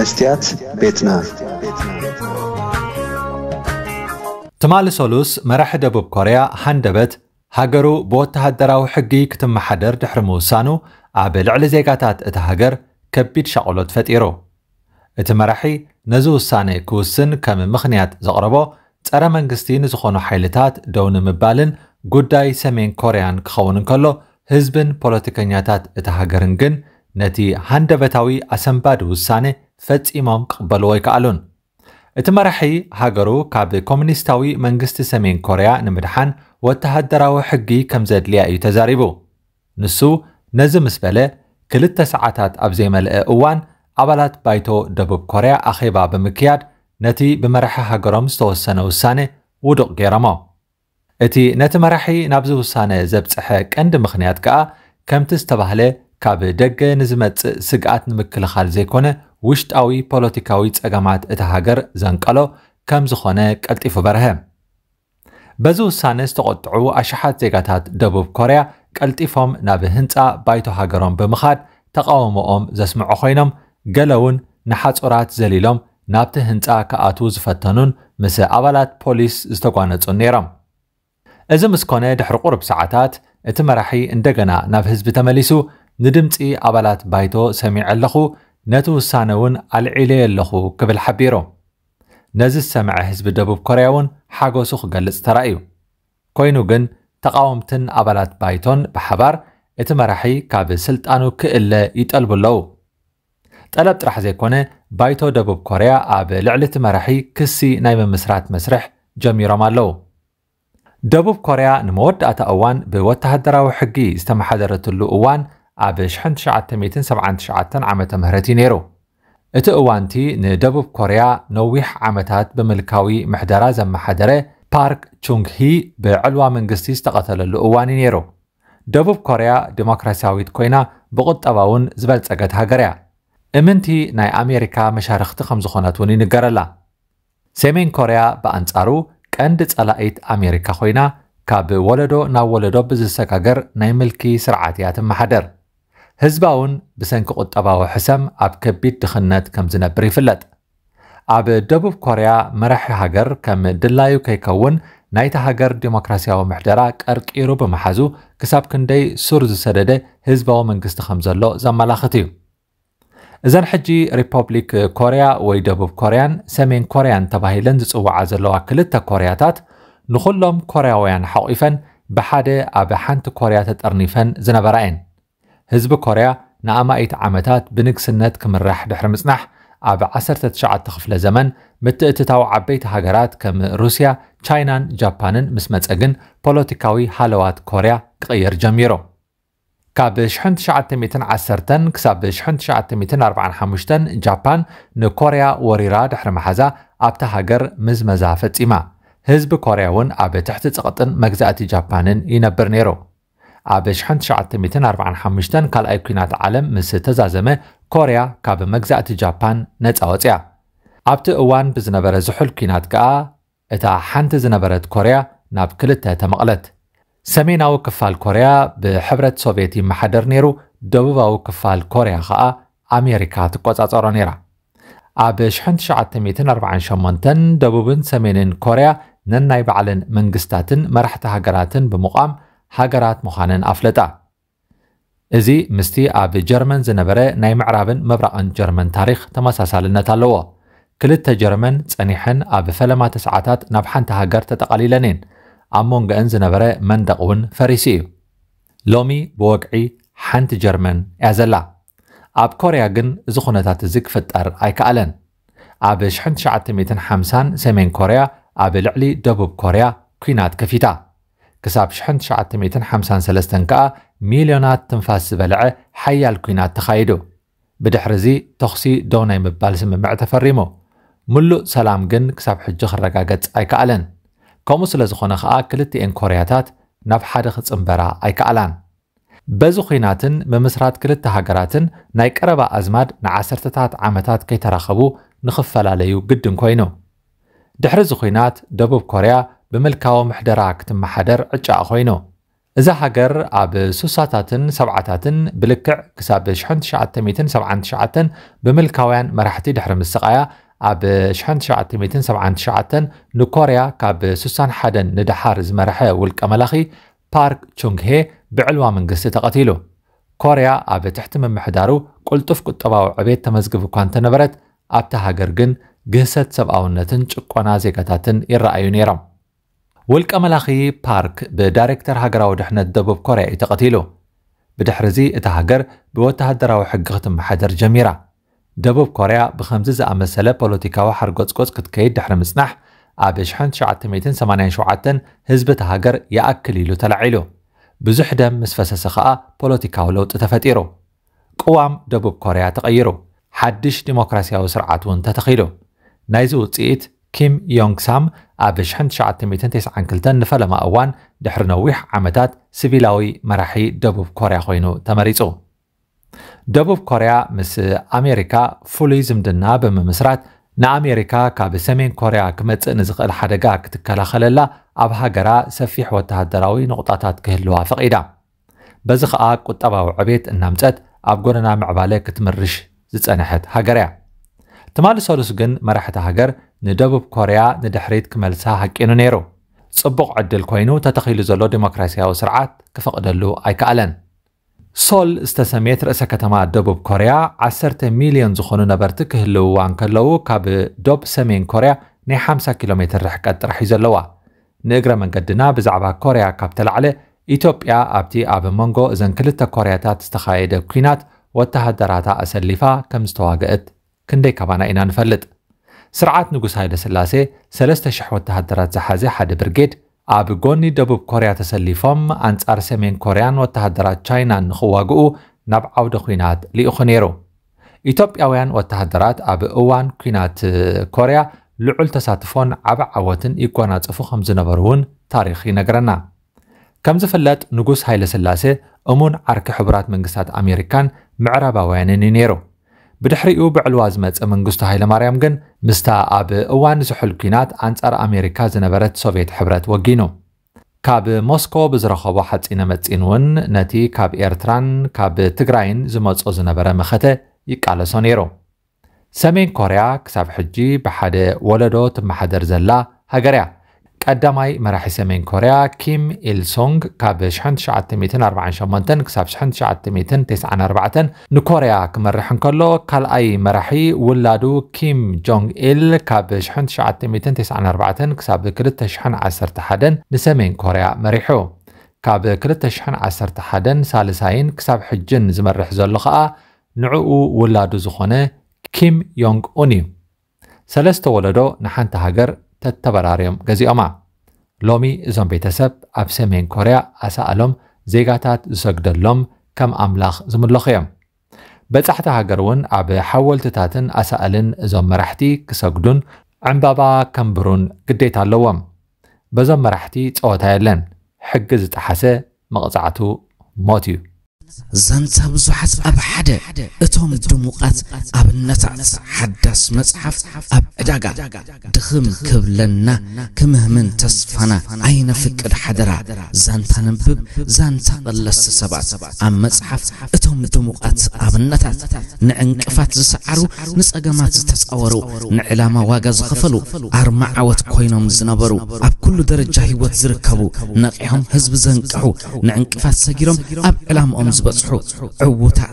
መስትያት ቤትና ትማሊ ሰሉስ መራሒ ደቡብ ኮርያ ሃንደበት ሃገሩ ብወተሃደራዊ ሕጊ ክትመሓደር ድሕሪ ምውሳኑ ኣብ ልዕሊ ዜጋታት እታ ሃገር ከቢድ ሸቕሎት ፈጢሩ እቲ መራሒ ነዚ ውሳነ ክውስን ከም ምኽንያት ዘቕረቦ ጸረ መንግስቲ ንዝኾኑ ሓይልታት ደው ንምባልን ጉዳይ ሰሜን ኮርያን ክኸውን እንከሎ ህዝብን ፖለቲከኛታት እቲ ሃገርን ግን ነቲ ሃንደበታዊ ኣሰንባዲ ውሳኔ። ፈጺሞም ክቕበልዎ ኣይከኣሉን እቲ መራሒ ሃገሩ ካብ ኮሙኒስታዊ መንግስቲ ሰሜን ኮርያ ንምድሓን ወተሃደራዊ ሕጊ ከም ዘድልያ እዩ ተዛሪቡ ንሱ ነዚ ምስ በለ ክልተ ሰዓታት ኣብ ዘይመልአ እዋን ኣባላት ባይቶ ደቡብ ኮርያ ኣኼባ ብምክያድ ነቲ ብመራሒ ሃገሮም ዝተወሰነ ውሳነ ውድቕ ገይሮሞ እቲ ነቲ መራሒ ናብዚ ውሳነ ዘብፅሐ ቀንዲ ምኽንያት ከዓ ከምቲ ዝተባህለ ካብ ደገ ንዝመፅእ ስግኣት ንምክልኻል ዘይኮነ ውሽጣዊ ፖለቲካዊ ጸገማት እታ ሃገር ዘንቀሎ ከም ዝኾነ ቀልጢፉ በርሀ በዚ ውሳነ ዝተቆጥዑ ኣሽሓት ዜጋታት ደቡብ ኮርያ ቀልጢፎም ናብ ህንፃ ባይቶ ሃገሮም ብምኻድ ተቃውሞኦም ዘስምዑ ኮይኖም ገለ እውን ንሓፁራት ዘሊሎም ናብቲ ህንፃ ክኣቱ ዝፈተኑን ምስ ኣባላት ፖሊስ ዝተጓነፁን ነይሮም እዚ ምስ ኮነ ድሕሪ ቁርብ ሰዓታት እቲ መራሒ እንደገና ናብ ህዝቢ ተመሊሱ ندمتي أبلات بايتو سميع اللخو نتو السانون العلي اللخو قبل حبيرو نزل سمع حزب دبوب كوريون حاجو سخ قلص ترأيو كوينو جن تقاومتن أبلات بايتون بحبار اتمرحي كاب سلطانو كإلا يتقلبو اللو طلب ترح زيكونه بايتو دبوب كوريا أب لعلة مرحي كسي نايم مسرات مسرح جميرو اللو دبوب كوريا نمود أتا أوان بوتهدراو وحقي استمحادرة اللو أوان ኣብ 1979 ዓ ም እዩ ነይሩ እቲ እዋንቲ ንደቡብ ኮርያ ነዊሕ ዓመታት ብምልካዊ ምሕደራ ዘመሓደረ ፓርክ ቹንግሂ ብዕልዋ መንግስቲ ዝተቐተለሉ እዋን እዩ ነይሩ ደቡብ ኮርያ ዲሞክራስያዊት ኮይና እውን ዝበልጸገት ሃገር እያ እምንቲ ናይ ኣሜሪካ መሻርክቲ ከም ዝኾነት እውን ይንገረላ ሰሜን ኮርያ ብኣንጻሩ ቀንዲ ጸላኢት ኣሜሪካ ኮይና ካብ ወለዶ ናብ ወለዶ ብዝሰጋገር ናይ ምልኪ ስርዓት እያ ትመሓደር ህዝባውን ብሰንኪ ቁጠባዊ ሕሰም ኣብ ከቢድ ድኽነት ከም ዝነብር ይፍለጥ ኣብ ደቡብ ኮርያ መራሒ ሃገር ከም ድላዩ ከይከውን ናይታ ሃገር ዲሞክራስያዊ ምሕደራ ቀርቂሩ ብምሓዙ ክሳብ ክንደይ ሱር ዝሰደደ ህዝባዊ መንግስቲ ከም ዘሎ ዘመላኽት እዩ እዘን ሕጂ ሪፐብሊክ ኮርያ ወይ ደቡብ ኮርያን ሰሜን ኮርያን ተባሂለን ዝፅዋዓ ዘለዋ ክልተ ኮርያታት ንኹሎም ኮርያውያን ሓቑፈን ብሓደ ኣብ ሓንቲ ኮርያ ተጠርኒፈን ዝነበራ እየን ህዝቢ ኮርያ ንኣማኢት ዓመታት ብንግስነት ክምራሕ ድሕሪ ምጽናሕ ኣብ 19 ክፍለ ዘመን ምትእትታዊ ዓበይቲ ሃገራት ከም ሩስያ ቻይናን ጃፓንን ምስ መፀ ግን ፖለቲካዊ ሃለዋት ኮርያ ክቕየር ጀሚሮም ካብ 1910 ክሳብ 1945 ጃፓን ንኮርያ ወሪራ ድሕሪ መሓዛ ኣብታ ሃገር ምዝመዛ ፈጺማ ህዝቢ ኮርያ እውን ኣብ ትሕቲ ፀቕጥን መግዛእቲ ጃፓንን ይነብር ነይሩ ኣብ 1945 ካልኣይ ኩናት ዓለም ምስ ተዛዘመ ኮርያ ካብ መግዛእቲ ጃፓን ነፃ ወፅያ ኣብቲ እዋን ብዝነበረ ዝሑል ኩናት ከኣ እታ ሓንቲ ዝነበረት ኮርያ ናብ ክልተ ተመቕለት ሰሜናዊ ክፋል ኮርያ ብሕብረት ሶቪየት ይመሓደር ነይሩ ደቡባዊ ክፋል ኮርያ ከዓ ኣሜሪካ ትቆጻጸሮ ነይራ ኣብ 1948 ደቡብን ሰሜንን ኮርያ ነናይ ባዕለን መንግስታትን መራሕቲ ሃገራትን ብምቋም ሃገራት ምዃነን ኣፍለጣ እዚ ምስቲ ኣብ ጀርመን ዝነበረ ናይ ምዕራብን ምብራቕን ጀርመን ታሪክ ተመሳሳልነት ኣለዎ ክልተ ጀርመን ጸኒሐን ኣብ ፈለማ ተስዓታት ናብ ሓንቲ ሃገር ተጠቓሊለን እየን ኣብ መንጎአን ዝነበረ መንደቕ እውን ፈሪሲ እዩ ሎሚ ብወግዒ ሓንቲ ጀርመን እያ ዘላ ኣብ ኮርያ ግን እዚ ኩነታት እዚ ክፍጠር ኣይከኣለን ኣብ 1950 ሰሜን ኮርያ ኣብ ልዕሊ ደቡብ ኮርያ ኩናት ከፊታ ክሳብ 1953 ከዓ ሚልዮናት ትንፋስ ዝበልዐ ሓያል ኩናት ተኻይዱ ብድሕሪ እዚ ተኽሲ ዶ ናይ ምባል ስምምዕ ተፈሪሙ ሙሉእ ሰላም ግን ክሳብ ሕጂ ክረጋገጽ ኣይከኣለን ከምኡ ስለ ዝኾነ ከዓ ክልቲኤን ኮርያታት ናብ ሓደ ክጽምበራ ኣይከኣላን በዚ ኩናትን ምምስራት ክልተ ሃገራትን ናይ ቀረባ ኣዝማድ ንዓሰርተታት ዓመታት ከይተራኸቡ ንኽፈላለዩ ግድን ኮይኑ ድሕሪ እዚ ኩናት ደቡብ ኮርያ بملكاو محدراك تم حدر عجا خوينو إذا حقر أب سوساتاتن سبعاتاتن بلكع كساب شحن شعاتة تميتن سبعان شعاتن بملكاوين مرحتي دحرم السقايا أب شحن شعاتة تميتن سبعان شعاتن نوكوريا كاب سوسان حدن ندحار زمرحة ولك بارك تشونغ هي بعلوى من قصة تقتيلو ኮርያ ኣብ ትሕቲ ምምሕዳሩ ቁልጡፍ ቁጠባዊ ዕቤት ተመዝግብ እኳ እንተነበረት ኣብታ ሃገር جن قصة سبعونتن ጭቆና زيكاتاتن ይረኣዩ ነይሮም ولك أملاخي بارك هاجر او دحنا الدبوب كوريا تقتيلو بدحرزي اتهاجر بوتهدراو حقختم حدر جميرة دبوب كوريا بخمسة أمثلة بوليتيكاو حرقوز قوز كتكيد دحنا مسنح أبيشحن شعت ميتين سمانين شعتن هزبة هاجر يأكليلو تلعيلو بزحدم دم سخاء خاء ولو تتفاتيرو تتفتيرو قوام دبوب كوريا تغيرو حدش ديمقراطية وسرعة تتخيلو نايزو تسيت كيم يونغ سام ኣብ 1999 ፈለማ እዋን ድሕሪ ነዊሕ ዓመታት ሲቪላዊ መራሒ ደቡብ ኮርያ ኮይኑ ተመሪጹ ደቡብ ኮርያ ምስ ኣሜሪካ ፍሉይ ዝምድና ብምምስራት ንኣሜሪካ ካብ ሰሜን ኮርያ ክመጽእ ንዝኽእል ሓደጋ ክትከላኸለላ ኣብ ሃገራ ሰፊሕ ወተሃደራዊ ንቑጣታት ክህልዋ ፈቒዳ በዚ ኸኣ ቁጠባዊ ዕቤት እናምፀት ኣብ ጎደና ምዕባለ ክትምርሽ ዝጸንሐት ሃገር እያ ትማሊ ሰሉስ ግን መራሕቲ ሃገር ንደቡብ ኮርያ ንድሕሪት ክመልሳ ሃቂኑ ነይሩ ጽቡቕ ዕድል ኮይኑ ተተኺሉ ዘሎ ዲሞክራስያዊ ስርዓት ክፈቕደሉ ኣይከኣለን ሶል ዝተሰሜየት ርእሰ ከተማ ደቡብ ኮርያ 10 ሚልዮን ዝኾኑ ነበርቲ ክህልውዋን ከለዉ ካብ ዶብ ሰሜን ኮርያ ናይ 50 ኪሎ ሜትር ርሕቀት ጥራሕ እዩ ዘለዋ ንእግረ መንገድና ብዛዕባ ኮርያ ካብ ተላዕለ ኢትዮጵያ ኣብቲ ኣብ መንጎ እዘን ክልተ ኮርያታት ዝተኻየደ ኩናት ወተሃደራታ ኣሰሊፋ ከም ዝተዋግአት ክንደይ ከባና ኢና ንፈልጥ ስርዓት ንጉስ ሃይለ ስላሴ 3,000 ወተሃደራት ዝሓዘ ሓደ ብርጌድ ኣብ ጎኒ ደቡብ ኮርያ ተሰሊፎም ኣንጻር ሰሜን ኮርያን ወተሃደራት ቻይናን ንኽዋግኡ ናብ ዓውደ ኩናት ልኢኹ ነይሩ ኢትዮጵያውያን ወተሃደራት ኣብ እዋን ኩናት ኮርያ ልዑል ተሳትፎን ዓብ ዓወትን ይጎናፀፉ ከም ዝነበሩ እውን ታሪክ ይነግረና ከም ዝፍለጥ ንጉስ ሃይለ ስላሴ እሙን ዓርኪ ሕቡራት መንግስታት ኣሜሪካን ምዕራባውያንን እዩ ነይሩ ብድሕሪኡ ብዕልዋ ዝመፀ መንግስቱ ሃይለማርያም ግን ምስታ ኣብ እዋን ዝሑል ኩናት ኣንጻር ኣሜሪካ ዝነበረት ሶቪየት ሕብረት ወጊኑ ካብ ሞስኮ ብዝረኸቦ ሓፂነ መፂን እውን ነቲ ካብ ኤርትራን ካብ ትግራይን ዝመፆ ዝነበረ መኸተ ይቃለሶ ነይሩ ሰሜን ኮርያ ክሳብ ሕጂ ብሓደ ወለዶ ትመሓደር ዘላ ሃገር እያ قدماي مراح سمين كوريا كيم إل سونغ كاب شحن شعات ميتن أربعة شمانتن كساب شحن شعات ميتن تسعة أربعة نكوريا كمرحن كلو كال أي مراحي ولادو كيم جونغ إل كاب شحن شعات ميتن تسعة أربعة كساب كرت شحن عسر تحدن نسمين كوريا مريحو كاب كرت شحن عسر تحدن سالساين كساب حجن زمرح زلقاء نعو ولادو زخونه كيم يونغ أوني سلسته ولدو نحن تهجر ተተበራርዮም ገዚኦማ ሎሚ እዞም ቤተሰብ ኣብ ሰሜን ኮርያ ኣሳኣሎም ዜጋታት ዝሰግደሎም ከም ኣምላኽ ዝምለኹ እዮም በጻሕቲ ሃገር እውን ኣብ ሓወልትታትን ኣሳእልን እዞም መራሕቲ ክሰግዱን ዕምባባ ከንብሩን ግዴታ ኣለዎም በዞም መራሕቲ ፀወታ የለን ሕጊ ዝጠሓሰ መቕፃዕቱ ሞት እዩ زنتها بزحات أب حدا أتوم دموقات أب نتعت حدس مصحف أب أداقا دخم كبلنا كمهمن تسفنا أين فكر حدرا زنتا ننبب زنتا قلس سبات أم مصحف أتوم دموقات أب نتعت نعنقفات زسعرو نسأقمات زتسأورو نعلاما واقا زخفلو أرمع عوت كوينوم زنبرو أب كل درجة هيوت زركبو نقعهم هزب زنقعو نعنقفات سجيرهم أب أمز ዝበጽሑ ዕውታት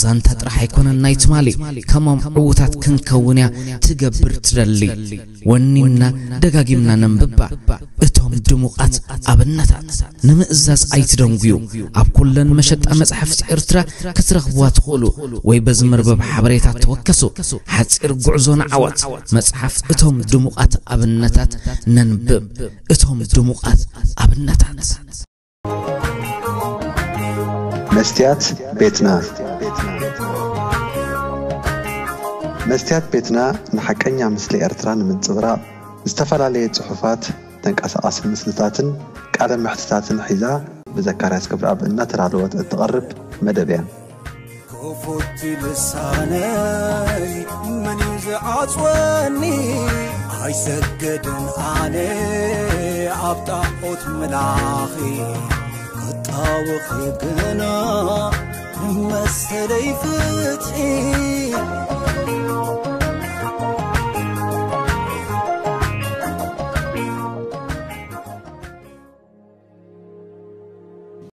ዛንታ ጥራሕ ኣይኮነና ይትማሊ ከማም ዕውታት ክንከውንያ ትገብር ትደሊ ወኒና ደጋጊምና ነንብባ እቶም ድሙቓት ኣብነታት ንምእዛዝ ኣይትደንጉዩ ኣብ ኩለን መሸጣ መጽሕፍቲ ኤርትራ ክትረኽብዋ ትኽእሉ ወይ በዚ ምርበብ ሓበሬታት ተወከሱ ሓፂር ጉዕዞ ንዓወት መጽሓፍ እቶም ድሙቓት ኣብነታት ነንብብ እቶም ድሙቓት ኣብነታት መስቲያት ቤትና መስትያት ቤትና ንሓቀኛ ምስሊ ኤርትራ ንምንፅብራቕ ዝተፈላለየ ፅሑፋት ተንቀሳቐሲ ምስልታትን ቃለ ምሕትታትን ሒዛ ብዘካርያስ ክብሪ ኣብ እናተዳለወት እትቐርብ መደብ እያ ክፉቲ ልሳነይ መን እዩ ዝዓፅወኒ ኣይሰገድን ኣነ ኣብ ጣዖት መላኺ ወጣው ኸገና መሰለይ ፍትሒ